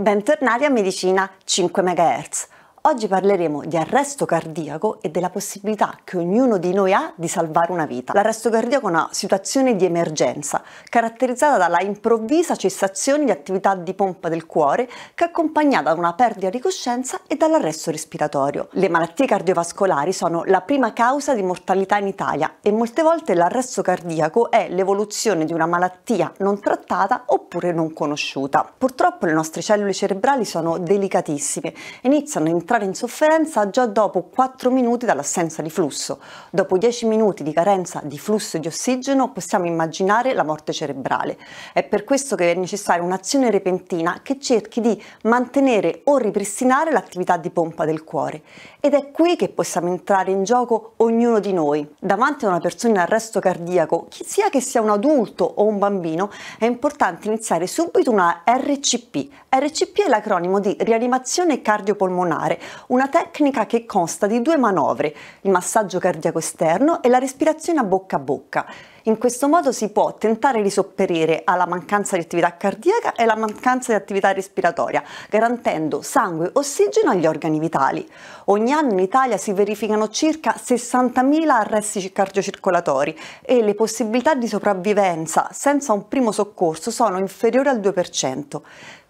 Bentornati a Medicina 5 MHz. Oggi parleremo di arresto cardiaco e della possibilità che ognuno di noi ha di salvare una vita. L'arresto cardiaco è una situazione di emergenza caratterizzata dalla improvvisa cessazione di attività di pompa del cuore che è accompagnata da una perdita di coscienza e dall'arresto respiratorio. Le malattie cardiovascolari sono la prima causa di mortalità in Italia e molte volte l'arresto cardiaco è l'evoluzione di una malattia non trattata oppure non conosciuta. Purtroppo le nostre cellule cerebrali sono delicatissime e iniziano in entrare in sofferenza già dopo 4 minuti dall'assenza di flusso. Dopo 10 minuti di carenza di flusso di ossigeno possiamo immaginare la morte cerebrale. È per questo che è necessaria un'azione repentina che cerchi di mantenere o ripristinare l'attività di pompa del cuore. Ed è qui che possiamo entrare in gioco ognuno di noi. Davanti a una persona in arresto cardiaco, chi sia che sia un adulto o un bambino, è importante iniziare subito una RCP. RCP è l'acronimo di rianimazione cardiopolmonare una tecnica che consta di due manovre, il massaggio cardiaco esterno e la respirazione a bocca a bocca. In questo modo si può tentare di sopperire alla mancanza di attività cardiaca e alla mancanza di attività respiratoria, garantendo sangue e ossigeno agli organi vitali. Ogni anno in Italia si verificano circa 60.000 arresti cardiocircolatori e le possibilità di sopravvivenza senza un primo soccorso sono inferiori al 2%.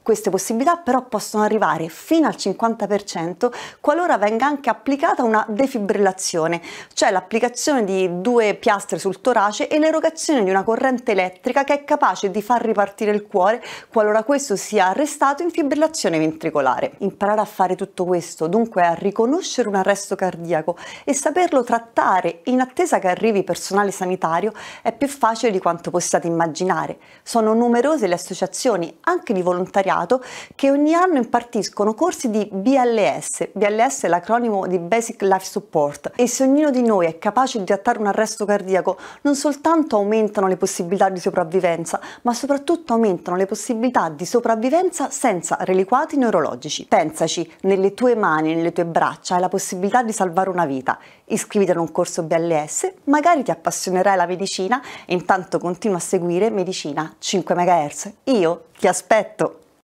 Queste possibilità però possono arrivare fino al 50% qualora venga anche applicata una defibrillazione, cioè l'applicazione di due piastre sul torace e l'erogazione di una corrente elettrica che è capace di far ripartire il cuore qualora questo sia arrestato in fibrillazione ventricolare. Imparare a fare tutto questo, dunque a riconoscere un arresto cardiaco e saperlo trattare in attesa che arrivi personale sanitario è più facile di quanto possiate immaginare. Sono numerose le associazioni, anche di volontariato, Stato che ogni anno impartiscono corsi di BLS. BLS è l'acronimo di Basic Life Support e se ognuno di noi è capace di trattare un arresto cardiaco non soltanto aumentano le possibilità di sopravvivenza, ma soprattutto aumentano le possibilità di sopravvivenza senza reliquati neurologici. Pensaci, nelle tue mani, nelle tue braccia hai la possibilità di salvare una vita. Iscriviti ad un corso BLS, magari ti appassionerai alla medicina e intanto continua a seguire Medicina 5 MHz. Io ti aspetto!